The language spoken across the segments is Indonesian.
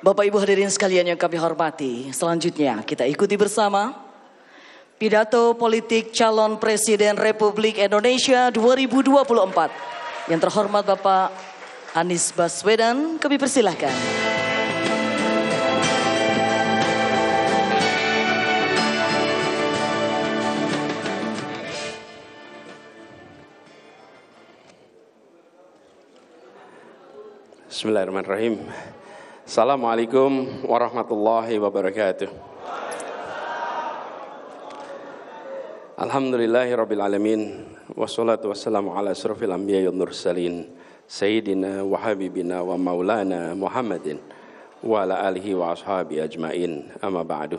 Bapak Ibu hadirin sekalian yang kami hormati, selanjutnya kita ikuti bersama pidato politik calon Presiden Republik Indonesia 2024. Yang terhormat Bapak Anies Baswedan, kami persilahkan. Bismillahirrahmanirrahim. Assalamualaikum warahmatullahi wabarakatuh. Alhamdulillahi rabbil alamin wassalatu wassalamu ala asrafil anbiya'i wal mursalin sayyidina wa habibina wa maulana Muhammadin wa ala alihi wa ashabi ajmain amma ba'du.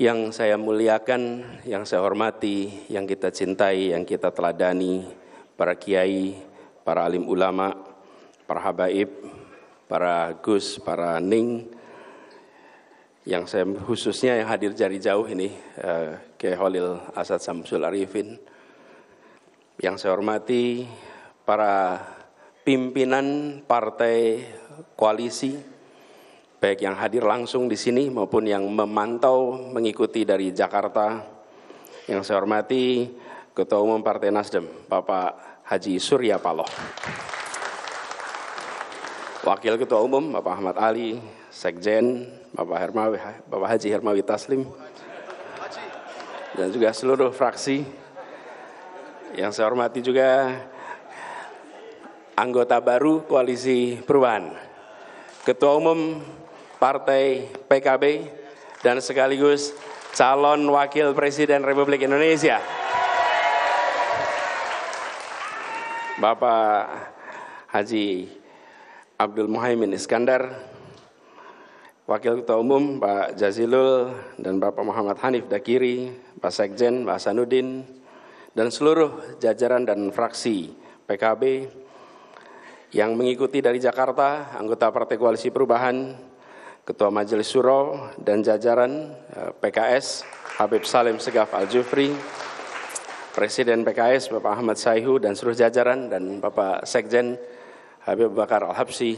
Yang saya muliakan, yang saya hormati, yang kita cintai, yang kita teladani, para kiai, para alim ulama, para habaib, para Gus, para Ning, yang saya khususnya yang hadir jari jauh ini, eh, ke Holil Asad Samsul Arifin, yang saya hormati para pimpinan partai koalisi, baik yang hadir langsung di sini maupun yang memantau mengikuti dari Jakarta, yang saya hormati Ketua Umum Partai Nasdem, Bapak Haji Surya Paloh. Wakil Ketua Umum Bapak Ahmad Ali, Sekjen Bapak Hermawi, Bapak Haji Hermawi Taslim, dan juga seluruh fraksi. Yang saya hormati juga anggota baru Koalisi Perubahan, Ketua Umum Partai PKB, dan sekaligus calon Wakil Presiden Republik Indonesia. Bapak Haji Abdul Muhaimin Iskandar, Wakil Ketua Umum Pak Jazilul dan Bapak Muhammad Hanif Dakiri, Pak Sekjen, Pak Sanudin dan seluruh jajaran dan fraksi PKB yang mengikuti dari Jakarta, anggota Partai Koalisi Perubahan, Ketua Majelis Suro dan jajaran eh, PKS Habib Salim Segaf Al-Jufri, Presiden PKS Bapak Ahmad Saihu dan seluruh jajaran dan Bapak Sekjen Habib Bakar al Habsi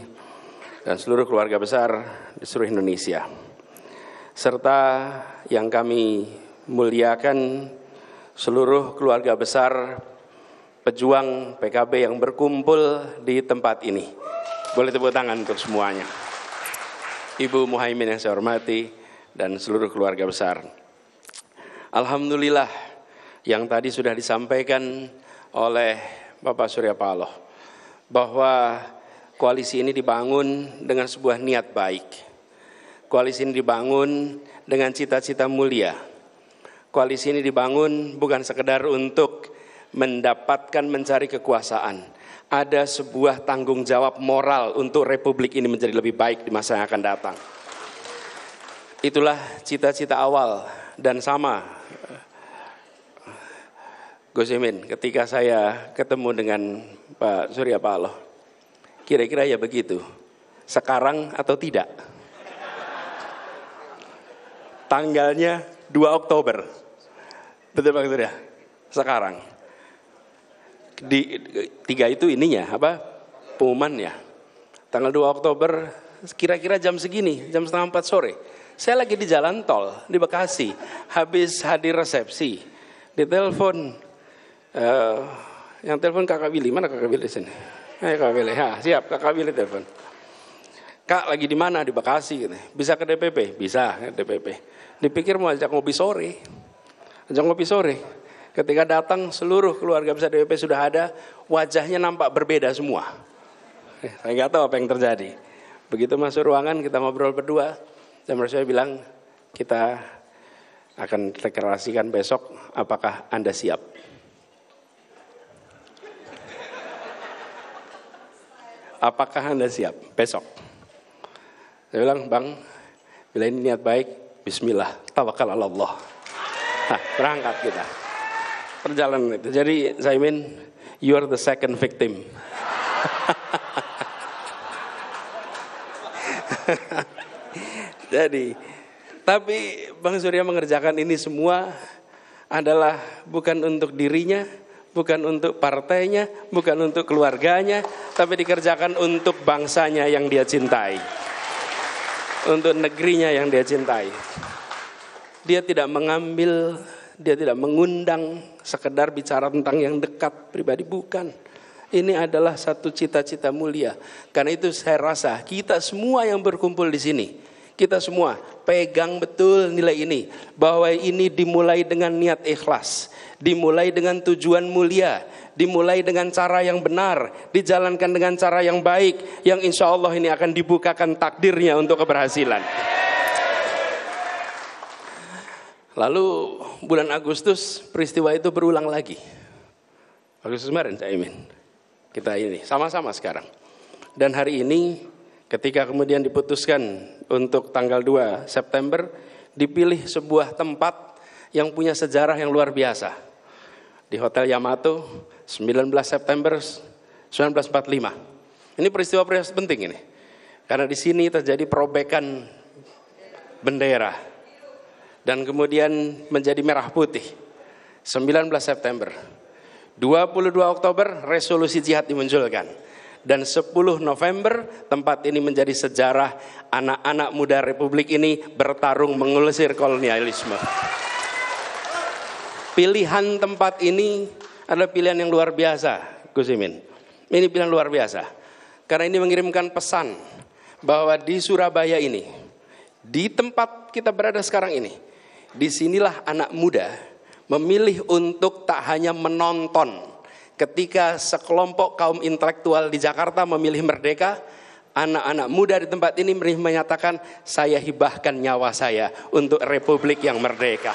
dan seluruh keluarga besar di seluruh Indonesia. Serta yang kami muliakan seluruh keluarga besar pejuang PKB yang berkumpul di tempat ini. Boleh tepuk tangan untuk semuanya. Ibu Muhaimin yang saya hormati dan seluruh keluarga besar. Alhamdulillah yang tadi sudah disampaikan oleh Bapak Surya Paloh bahwa koalisi ini dibangun dengan sebuah niat baik. Koalisi ini dibangun dengan cita-cita mulia. Koalisi ini dibangun bukan sekedar untuk mendapatkan mencari kekuasaan. Ada sebuah tanggung jawab moral untuk republik ini menjadi lebih baik di masa yang akan datang. Itulah cita-cita awal dan sama Gus Imin ketika saya ketemu dengan Pak Surya Paloh. Kira-kira ya begitu. Sekarang atau tidak? Tanggalnya 2 Oktober. Betul Pak Surya? Sekarang. Di, tiga itu ininya apa pengumumannya tanggal 2 Oktober kira-kira jam segini jam setengah empat sore saya lagi di jalan tol di Bekasi habis hadir resepsi ditelepon Uh, yang telepon kakak Willy, mana kakak Willy sini? Eh kakak Willy, ha, siap kakak Willy telepon. Kak lagi di mana? Di Bekasi gitu. Bisa ke DPP? Bisa ke DPP. Dipikir mau ajak ngopi sore. Ajak ngopi sore. Ketika datang seluruh keluarga besar DPP sudah ada, wajahnya nampak berbeda semua. Eh, saya nggak tahu apa yang terjadi. Begitu masuk ruangan kita ngobrol berdua dan saya bilang kita akan deklarasikan besok apakah Anda siap. apakah Anda siap besok? Saya bilang, Bang, bila ini niat baik, bismillah, tawakal Allah. Nah, berangkat kita. Perjalanan itu. Jadi, saya mean, you are the second victim. Jadi, tapi Bang Surya mengerjakan ini semua adalah bukan untuk dirinya, bukan untuk partainya, bukan untuk keluarganya, tapi dikerjakan untuk bangsanya yang dia cintai. Untuk negerinya yang dia cintai. Dia tidak mengambil, dia tidak mengundang sekedar bicara tentang yang dekat pribadi, bukan. Ini adalah satu cita-cita mulia. Karena itu saya rasa kita semua yang berkumpul di sini, kita semua pegang betul nilai ini bahwa ini dimulai dengan niat ikhlas dimulai dengan tujuan mulia, dimulai dengan cara yang benar, dijalankan dengan cara yang baik, yang insya Allah ini akan dibukakan takdirnya untuk keberhasilan. Lalu bulan Agustus peristiwa itu berulang lagi. Agustus kemarin, saya kita ini sama-sama sekarang. Dan hari ini ketika kemudian diputuskan untuk tanggal 2 September dipilih sebuah tempat yang punya sejarah yang luar biasa di Hotel Yamato 19 September 1945. Ini peristiwa peristiwa penting ini. Karena di sini terjadi perobekan bendera dan kemudian menjadi merah putih. 19 September. 22 Oktober resolusi jihad dimunculkan dan 10 November tempat ini menjadi sejarah anak-anak muda Republik ini bertarung mengulisir kolonialisme. Pilihan tempat ini adalah pilihan yang luar biasa, Gus Imin. Ini pilihan luar biasa. Karena ini mengirimkan pesan bahwa di Surabaya ini, di tempat kita berada sekarang ini, disinilah anak muda memilih untuk tak hanya menonton ketika sekelompok kaum intelektual di Jakarta memilih merdeka, anak-anak muda di tempat ini menyatakan saya hibahkan nyawa saya untuk republik yang merdeka.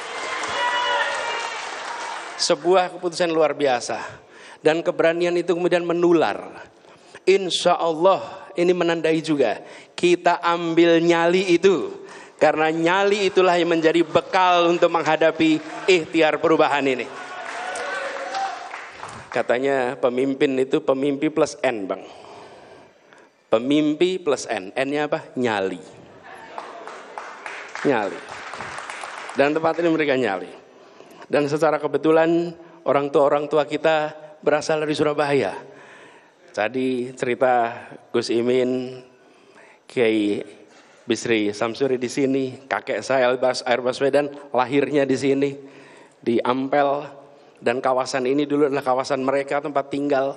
Sebuah keputusan luar biasa. Dan keberanian itu kemudian menular. Insya Allah ini menandai juga. Kita ambil nyali itu. Karena nyali itulah yang menjadi bekal untuk menghadapi ikhtiar perubahan ini. Katanya pemimpin itu pemimpi plus N bang. Pemimpi plus N. N-nya apa? Nyali. Nyali. Dan tempat ini mereka nyali. Dan secara kebetulan orang tua-orang tua kita berasal dari Surabaya. Tadi cerita Gus Imin, Kiai Bisri Samsuri di sini, kakek saya Elbas Air Baswedan lahirnya di sini, di Ampel, dan kawasan ini dulu adalah kawasan mereka tempat tinggal.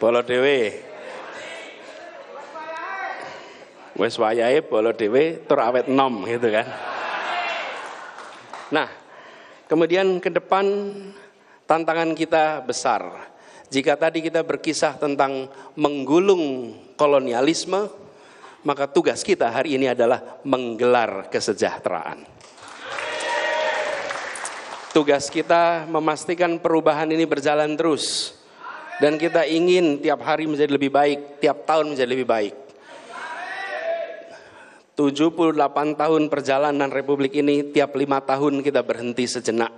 Polo Dewi. Wes wayahe Polo dhewe tur awet nom gitu kan. Nah, kemudian ke depan tantangan kita besar. Jika tadi kita berkisah tentang menggulung kolonialisme, maka tugas kita hari ini adalah menggelar kesejahteraan. Tugas kita memastikan perubahan ini berjalan terus, dan kita ingin tiap hari menjadi lebih baik, tiap tahun menjadi lebih baik. 78 tahun perjalanan Republik ini tiap lima tahun kita berhenti sejenak.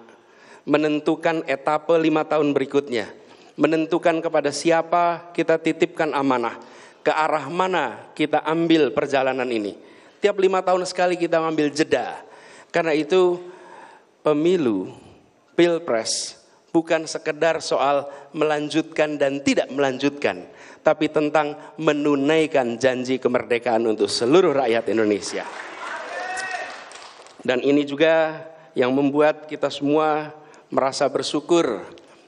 Menentukan etape lima tahun berikutnya. Menentukan kepada siapa kita titipkan amanah. Ke arah mana kita ambil perjalanan ini. Tiap lima tahun sekali kita ambil jeda. Karena itu pemilu, pilpres, bukan sekedar soal melanjutkan dan tidak melanjutkan, tapi tentang menunaikan janji kemerdekaan untuk seluruh rakyat Indonesia. Dan ini juga yang membuat kita semua merasa bersyukur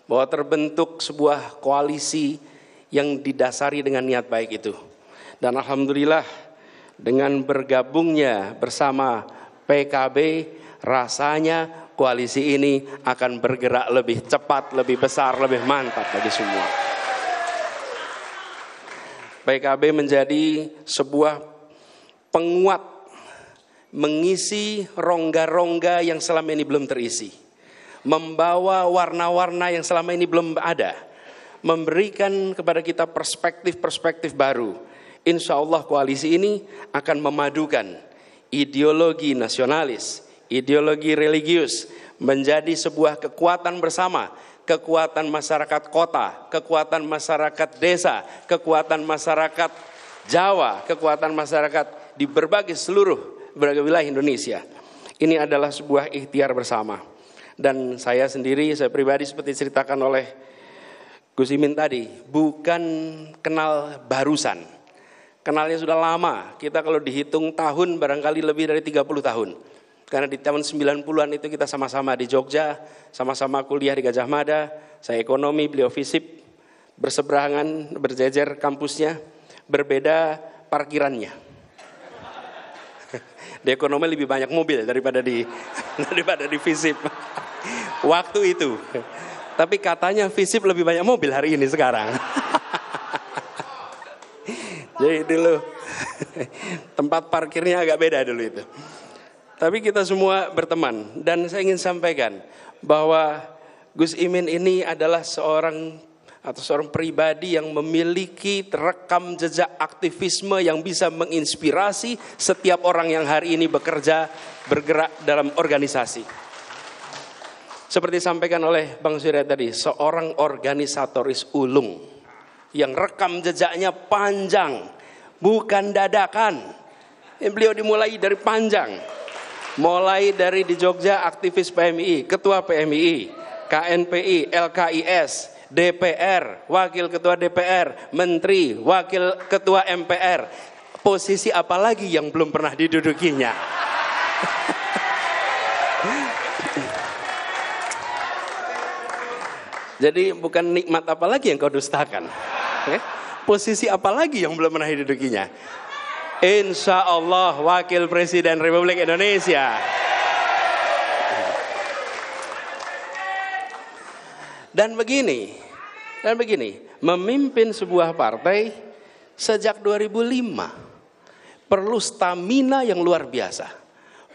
bahwa terbentuk sebuah koalisi yang didasari dengan niat baik itu. Dan alhamdulillah dengan bergabungnya bersama PKB rasanya koalisi ini akan bergerak lebih cepat, lebih besar, lebih mantap bagi semua. PKB menjadi sebuah penguat mengisi rongga-rongga yang selama ini belum terisi, membawa warna-warna yang selama ini belum ada, memberikan kepada kita perspektif-perspektif baru. Insya Allah koalisi ini akan memadukan ideologi nasionalis, ideologi religius menjadi sebuah kekuatan bersama, kekuatan masyarakat kota, kekuatan masyarakat desa, kekuatan masyarakat Jawa, kekuatan masyarakat di berbagai seluruh berbagai wilayah Indonesia. Ini adalah sebuah ikhtiar bersama. Dan saya sendiri, saya pribadi seperti diceritakan oleh Gus Imin tadi, bukan kenal barusan. Kenalnya sudah lama, kita kalau dihitung tahun barangkali lebih dari 30 tahun. Karena di tahun 90-an itu kita sama-sama di Jogja, sama-sama kuliah di Gajah Mada, saya ekonomi, beliau fisip, berseberangan, berjejer kampusnya, berbeda parkirannya. Di ekonomi lebih banyak mobil daripada di daripada di fisip. Waktu itu. Tapi katanya fisip lebih banyak mobil hari ini sekarang. Jadi dulu tempat parkirnya agak beda dulu itu. Tapi kita semua berteman dan saya ingin sampaikan bahwa Gus Imin ini adalah seorang atau seorang pribadi yang memiliki rekam jejak aktivisme yang bisa menginspirasi setiap orang yang hari ini bekerja bergerak dalam organisasi. Seperti sampaikan oleh Bang Surya tadi, seorang organisatoris ulung yang rekam jejaknya panjang, bukan dadakan. Beliau dimulai dari panjang. Mulai dari di Jogja aktivis PMI, ketua PMI, KNPI, LKIS, DPR, wakil ketua DPR, menteri, wakil ketua MPR. Posisi apa lagi yang belum pernah didudukinya? Jadi bukan nikmat apa lagi yang kau dustakan? Ya? Posisi apa lagi yang belum pernah didudukinya? Insya Allah Wakil Presiden Republik Indonesia. Dan begini, dan begini, memimpin sebuah partai sejak 2005 perlu stamina yang luar biasa.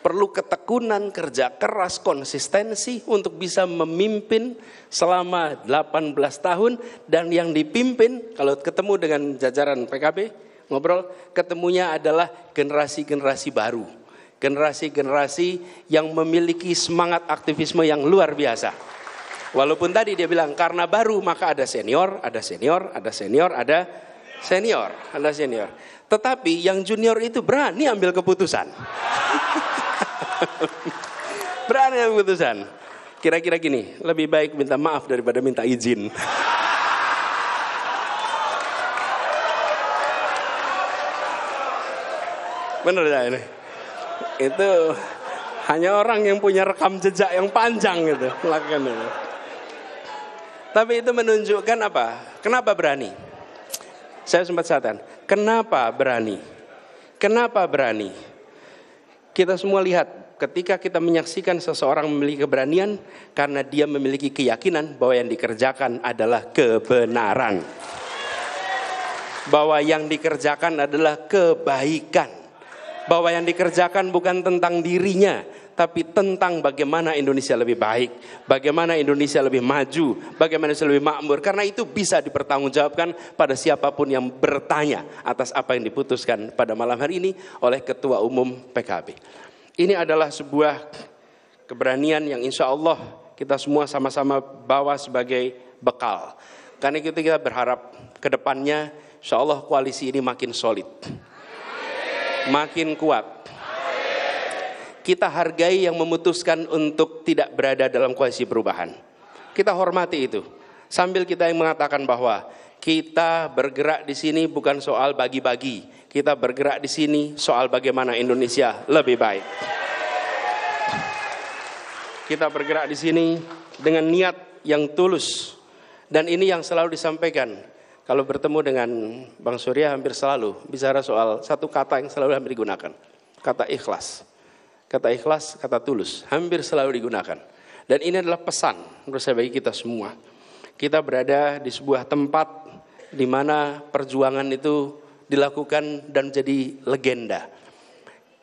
Perlu ketekunan, kerja keras, konsistensi untuk bisa memimpin selama 18 tahun dan yang dipimpin kalau ketemu dengan jajaran PKB ngobrol, ketemunya adalah generasi-generasi baru. Generasi-generasi yang memiliki semangat aktivisme yang luar biasa. Walaupun tadi dia bilang karena baru maka ada senior, ada senior, ada senior, ada senior, ada senior. Tetapi yang junior itu berani ambil keputusan. berani ambil keputusan. Kira-kira gini, lebih baik minta maaf daripada minta izin. Benar ya ini? Itu hanya orang yang punya rekam jejak yang panjang gitu melakukan itu. Tapi itu menunjukkan apa? Kenapa berani? Saya sempat catatan, Kenapa berani? Kenapa berani? Kita semua lihat ketika kita menyaksikan seseorang memiliki keberanian karena dia memiliki keyakinan bahwa yang dikerjakan adalah kebenaran. Bahwa yang dikerjakan adalah kebaikan bahwa yang dikerjakan bukan tentang dirinya, tapi tentang bagaimana Indonesia lebih baik, bagaimana Indonesia lebih maju, bagaimana Indonesia lebih makmur. Karena itu bisa dipertanggungjawabkan pada siapapun yang bertanya atas apa yang diputuskan pada malam hari ini oleh Ketua Umum PKB. Ini adalah sebuah keberanian yang insya Allah kita semua sama-sama bawa sebagai bekal. Karena itu kita berharap ke depannya insya Allah koalisi ini makin solid makin kuat. Kita hargai yang memutuskan untuk tidak berada dalam koalisi perubahan. Kita hormati itu. Sambil kita yang mengatakan bahwa kita bergerak di sini bukan soal bagi-bagi. Kita bergerak di sini soal bagaimana Indonesia lebih baik. Kita bergerak di sini dengan niat yang tulus. Dan ini yang selalu disampaikan kalau bertemu dengan Bang Surya hampir selalu bicara soal satu kata yang selalu hampir digunakan. Kata ikhlas. Kata ikhlas, kata tulus. Hampir selalu digunakan. Dan ini adalah pesan menurut saya bagi kita semua. Kita berada di sebuah tempat di mana perjuangan itu dilakukan dan menjadi legenda.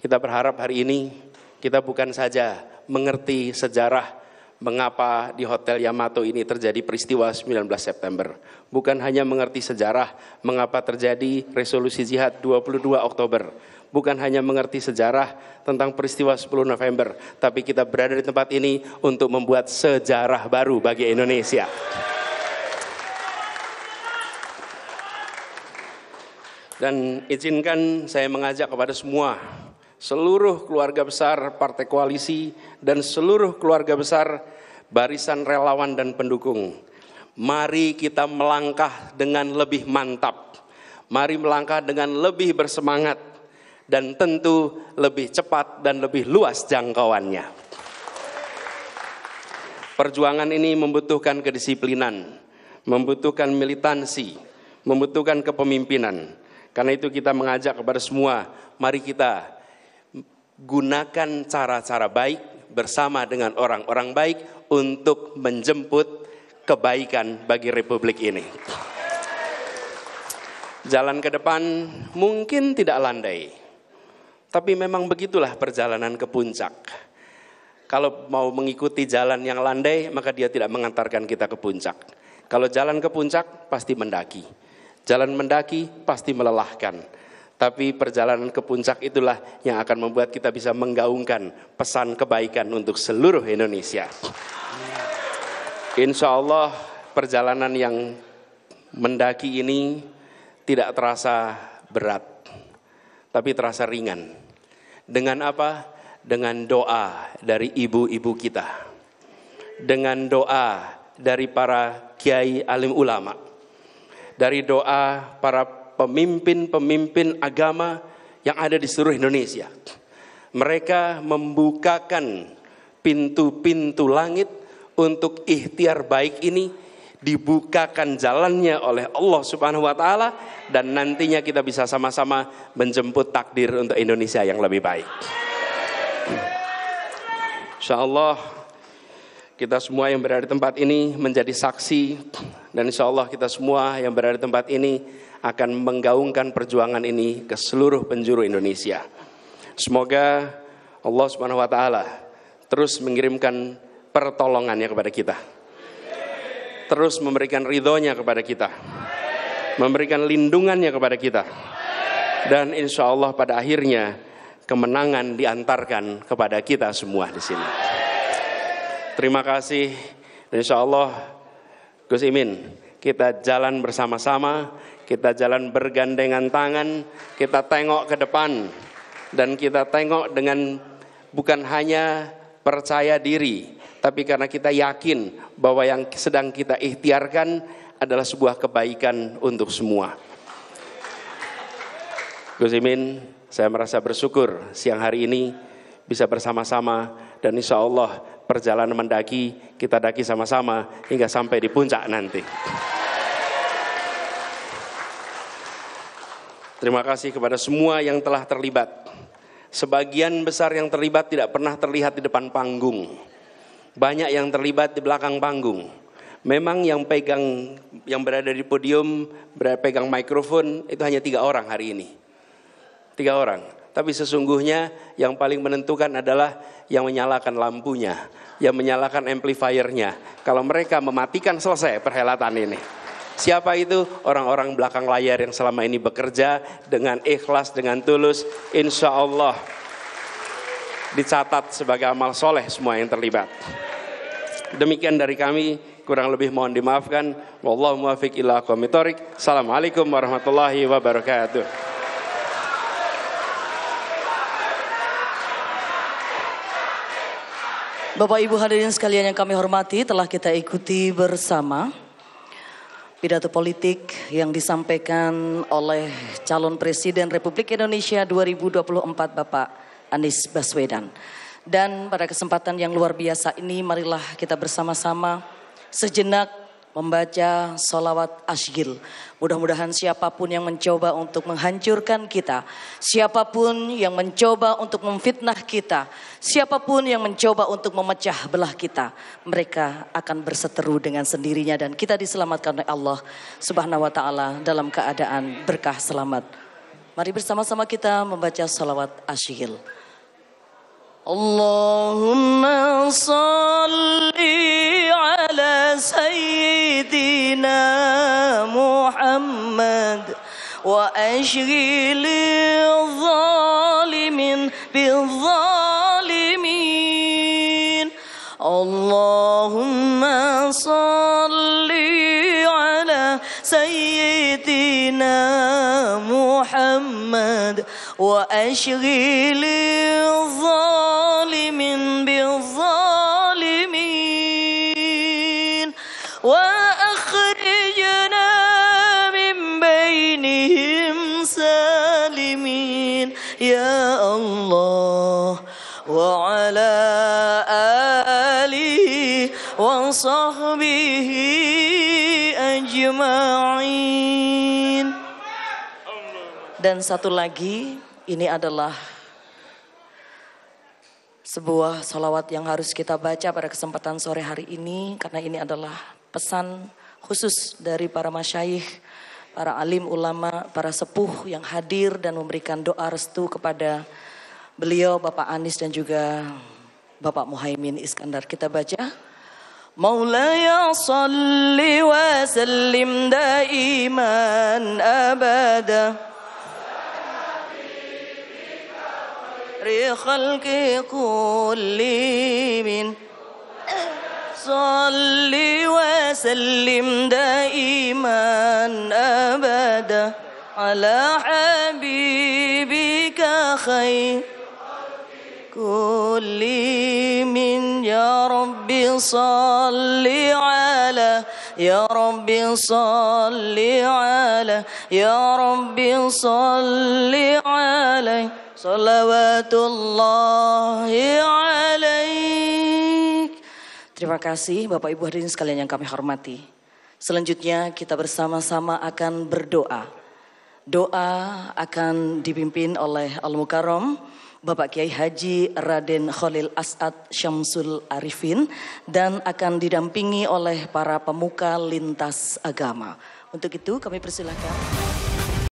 Kita berharap hari ini kita bukan saja mengerti sejarah mengapa di Hotel Yamato ini terjadi peristiwa 19 September. Bukan hanya mengerti sejarah mengapa terjadi resolusi jihad 22 Oktober. Bukan hanya mengerti sejarah tentang peristiwa 10 November, tapi kita berada di tempat ini untuk membuat sejarah baru bagi Indonesia. Dan izinkan saya mengajak kepada semua seluruh keluarga besar partai koalisi dan seluruh keluarga besar barisan relawan dan pendukung. Mari kita melangkah dengan lebih mantap. Mari melangkah dengan lebih bersemangat dan tentu lebih cepat dan lebih luas jangkauannya. Perjuangan ini membutuhkan kedisiplinan, membutuhkan militansi, membutuhkan kepemimpinan. Karena itu kita mengajak kepada semua, mari kita gunakan cara-cara baik bersama dengan orang-orang baik untuk menjemput kebaikan bagi republik ini. Jalan ke depan mungkin tidak landai, tapi memang begitulah perjalanan ke puncak. Kalau mau mengikuti jalan yang landai, maka dia tidak mengantarkan kita ke puncak. Kalau jalan ke puncak, pasti mendaki. Jalan mendaki pasti melelahkan tapi perjalanan ke puncak itulah yang akan membuat kita bisa menggaungkan pesan kebaikan untuk seluruh Indonesia. Insya Allah perjalanan yang mendaki ini tidak terasa berat, tapi terasa ringan. Dengan apa? Dengan doa dari ibu-ibu kita. Dengan doa dari para kiai alim ulama. Dari doa para pemimpin-pemimpin agama yang ada di seluruh Indonesia. Mereka membukakan pintu-pintu langit untuk ikhtiar baik ini dibukakan jalannya oleh Allah Subhanahu wa taala dan nantinya kita bisa sama-sama menjemput takdir untuk Indonesia yang lebih baik. Insya Allah kita semua yang berada di tempat ini menjadi saksi dan insya Allah kita semua yang berada di tempat ini akan menggaungkan perjuangan ini ke seluruh penjuru Indonesia. Semoga Allah Subhanahu wa taala terus mengirimkan pertolongannya kepada kita. Terus memberikan ridhonya kepada kita. Memberikan lindungannya kepada kita. Dan insya Allah pada akhirnya kemenangan diantarkan kepada kita semua di sini. Terima kasih. Insya Allah Gus Imin, kita jalan bersama-sama, kita jalan bergandengan tangan, kita tengok ke depan, dan kita tengok dengan bukan hanya percaya diri, tapi karena kita yakin bahwa yang sedang kita ikhtiarkan adalah sebuah kebaikan untuk semua. Gus Imin, saya merasa bersyukur siang hari ini bisa bersama-sama dan insya Allah perjalanan mendaki kita daki sama-sama hingga sampai di puncak nanti. Terima kasih kepada semua yang telah terlibat. Sebagian besar yang terlibat tidak pernah terlihat di depan panggung. Banyak yang terlibat di belakang panggung. Memang yang pegang yang berada di podium, pegang mikrofon itu hanya tiga orang hari ini. Tiga orang. Tapi sesungguhnya yang paling menentukan adalah yang menyalakan lampunya, yang menyalakan amplifiernya. Kalau mereka mematikan selesai perhelatan ini. Siapa itu? Orang-orang belakang layar yang selama ini bekerja dengan ikhlas, dengan tulus. Insya Allah dicatat sebagai amal soleh semua yang terlibat. Demikian dari kami, kurang lebih mohon dimaafkan. Wallahu muwafiq ila Komitorik. Assalamualaikum warahmatullahi wabarakatuh. Bapak Ibu hadirin sekalian yang kami hormati, telah kita ikuti bersama pidato politik yang disampaikan oleh calon Presiden Republik Indonesia 2024 Bapak Anies Baswedan. Dan pada kesempatan yang luar biasa ini marilah kita bersama-sama sejenak membaca salawat asgil. Mudah-mudahan siapapun yang mencoba untuk menghancurkan kita, siapapun yang mencoba untuk memfitnah kita, siapapun yang mencoba untuk memecah belah kita, mereka akan berseteru dengan sendirinya dan kita diselamatkan oleh Allah Subhanahu wa taala dalam keadaan berkah selamat. Mari bersama-sama kita membaca salawat asyil. Allahumma salli على سيدنا محمد وأشغل الظالمين بالظالمين اللهم صل على سيدنا محمد وأشغل الظالمين بالظالمين Ya wa ajma'in. Dan satu lagi, ini adalah sebuah solawat yang harus kita baca pada kesempatan sore hari ini karena ini adalah pesan khusus dari para masyayikh para alim ulama, para sepuh yang hadir dan memberikan doa restu kepada beliau Bapak Anies dan juga Bapak Muhaimin Iskandar. Kita baca مولاي wa وسلم دائما أبدا خلق kulli من صل وسلم دائما أبدا على حبيبك خير كل من يا رب صل على يا رب صل على يا رب صل علي صلوات الله عليه Terima kasih Bapak Ibu hadirin sekalian yang kami hormati. Selanjutnya kita bersama-sama akan berdoa. Doa akan dipimpin oleh Al-Mukarram Bapak Kiai Haji Raden Khalil As'ad Syamsul Arifin dan akan didampingi oleh para pemuka lintas agama. Untuk itu kami persilahkan.